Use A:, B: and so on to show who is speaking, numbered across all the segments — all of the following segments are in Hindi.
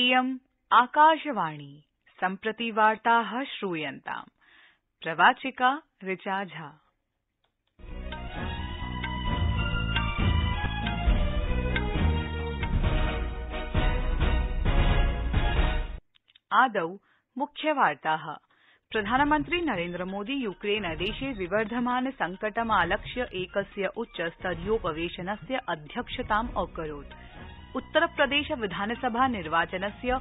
A: इयम् आकाशवाणी सम्प्रति वार्ताः श्रूयन्ताम् प्रवाचिका ऋचा झा आदौ मुख्यवार्ताः प्रधानमन्त्री नरेन्द्रमोदी देशे विवर्धमान संकटमालक्ष्य एकस्य उच्चस्तरीयोपवेशनस्य अध्यक्षताम् अकरोत् उत्तरप्रदेश विधानसभा निर्वाचनस्य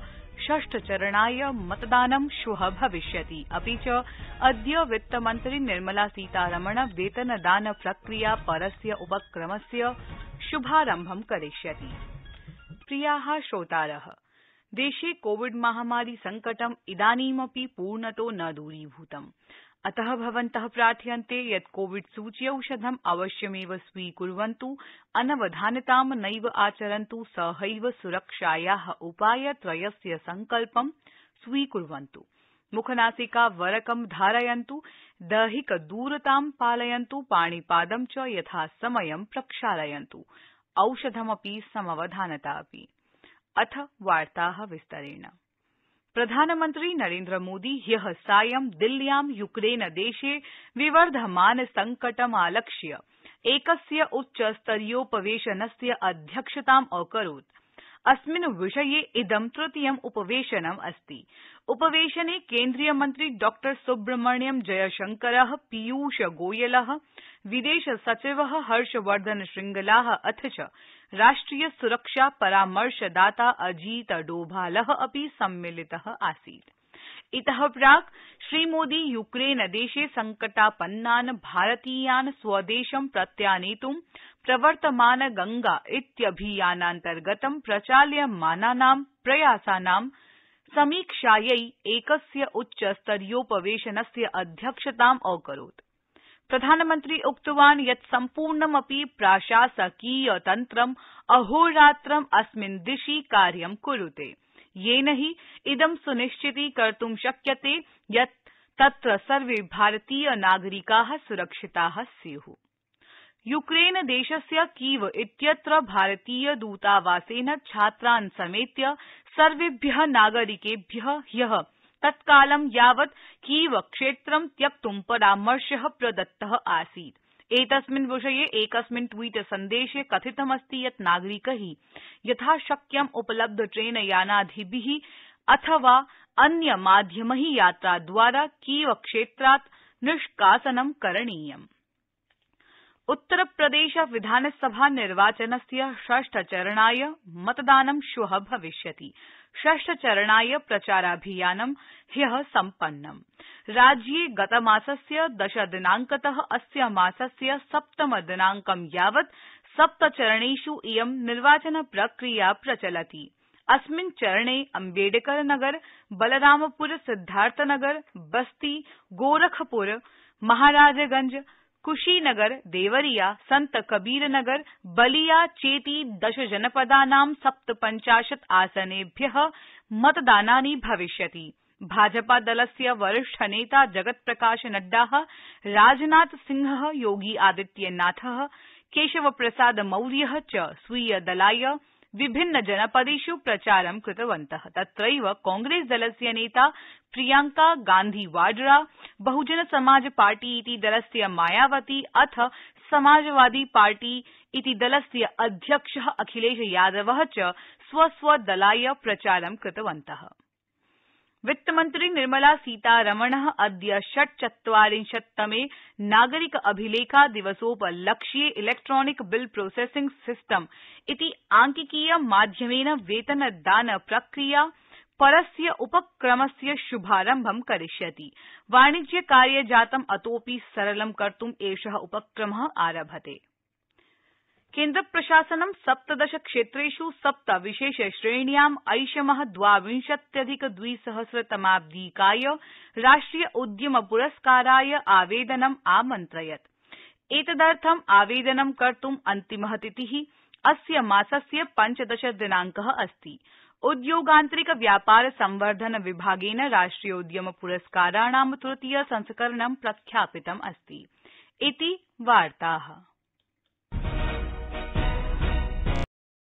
A: चरणाय मतदानं श्व भविष्यति अपि च अद्य वित्तमन्त्री निर्मला सीतारमण वेतनदान प्रक्रिया परस्य उपक्रमस्य श्भारम्भं करिष्यति प्रिया श्रोतार देशे कोविड महामारी संकटम् इदानीमपि पूर्णतो न दूरीभूतमं अतः भवन्तः प्रार्थयन्ते यत् कोविड सूच्यौषधम् अवश्यमेव स्वीकुर्वन्तु अनवधानतां नैव आचरन्तु सहैव सुरक्षाया उपायत्रयस्य सङ्कल्पं स्वीकुर्वन्तु मुखनासिकावरकं धारयन्तु दैहिकदूरतां पालयन्तु पाणिपादं च यथासमयं प्रक्षालयन्तु औषधमपि समवधानता अपि अथ वार्ता विस्तरेण प्रधानमंत्री नरेन्द्र मोदी ह्य सायं दिल्ल्यां यूक्रेनदेशे विवर्धमानसंकटमालक्ष्य एकस्य उच्चस्तरीयोपवेशनस्य अध्यक्षताम् अकरोत् अस्मिन् विषये इदं तृतीयम् उपवेशनम् अस्ति उपवेशने मन्त्री डॉ सुब्रमण्यम जयशंकर पीयूष गोयल सचिव हर्षवर्धन श्रृंगला अथ च राष्ट्रिय सुरक्षा परामर्शदाता अजीत डोभाल अपि सम्मिलित आसीत् इत प्राक् श्रीमोदी देशे संकटापन्नान् भारतीयान् स्वदेशं प्रत्यानेत् प्रवर्तमान गंगा इत्यभियानान्तर्गतं प्रचाल्यमानानां प्रयासानां समीक्षायै एकस्य उच्चस्तरीयोपवेशनस्य अध्यक्षताम् अकरोत् प्रधानमन्त्री उक्तवान् यत् सम्पूर्णमपि प्राशासकीय तन्त्रम् अहोरात्रम् अस्मिन् दिशि कार्यं कुरुते येन हि इदं सुनिश्चितीकर्त् शक्यते यत् तत्र सर्वे भारतीय नागरिका सुरक्षिता स्यु स्य्ः देशस्य कीव इत्यत्र भारतीय दूतावासेन छात्रान् समेत्य सर्वेभ्य नागरिकेभ्य ह्य तत्कालं यावत् कीव क्षेत्रं त्यक्तुं परामर्श प्रदत्त आसीत् एतस्मिन् विषये एकस्मिन् ट्वीट सन्देशे कथितमस्ति यत् नागरिकै यथाशक्यम् उपलब्ध ट्रेनयानादिभि अथवा अन्य माध्यमै यात्राद्वारा कीव क्षेत्रात् निष्कासनं करणीयम् उत्तरप्रदेश विधानसभानिर्वाचनस्य षष्ठचरणाय मतदानं श्व भविष्यति षष्ठचरणाय प्रचाराभियानं ह्य सम्पन्नम् राज्ये गतमासस्य दशदिनांकत अस्य मासस्य सप्तमदिनांकं यावत् सप्तचरणेष् इयं निर्वाचनप्रक्रिया प्रचलति अस्मिन् चरणे अम्बेडकरनगर बलरामपुर सिद्धार्थनगर बस्ती गोरखपुर महाराजगंज कुशीनगर देवरिया संतकबीरनगर बलिया चेती दश जनपदानां सप्तपञ्चाशत् आसनेभ्य मतदानानि भविष्यति नेता जगत प्रकाश नड्डा राजनाथ सिंह योगी आदित्यनाथ केशव प्रसाद मौर्य च स्वीय दलाय विभिन्न जनपदेष् प्रचारं कृतवन्त तत्रैव दलस्य नेता प्रियंका गांधी वाड्रा बहजन समाज पार्टी इति दलस्य मायावती अथ समाजवादी पार्टी इति दलस्य अध्यक्ष अखिलेश यादव च स्व स्व दलाय प्रचारं कृतवन्तः वित्तमन्त्री निर्मला सीतारमण अद्य षट्चत्वारिंशत्तमे नागरिक अभिलेखा दिवसोपलक्ष्ये इलेक्ट्रॉनिक बिल प्रोसेसिंग सिस्टम इति आंकिकीय माध्यमेन वेतनदान प्रक्रिया परस्य उपक्रमस्य श्भारम्भं करिष्यति वाणिज्य कार्य अतोऽपि सरलं कर्त् एष उपक्रम आरभते केन्द्रप्रशासनं सप्तदश क्षेत्रेष् सप्त विशेष श्रेण्याम् ऐषम द्वाविंशत्यधिक द्विसहस्रतमाब्दीकाय राष्ट्रिय उद्यम पुरस्काराय आवेदनम् आमन्त्रयत एतदर्थम् आवेदनं कर्तुम् अन्तिम तिथि अस्य मासस्य पञ्चदश दिनांक अस्ति उद्योगान्तरिक व्यापार संवर्धन विभागेन राष्ट्रियोद्यम पुरस्काराणां तृतीय संस्करणं प्रख्यापितम् अस्ति इति वार्ताः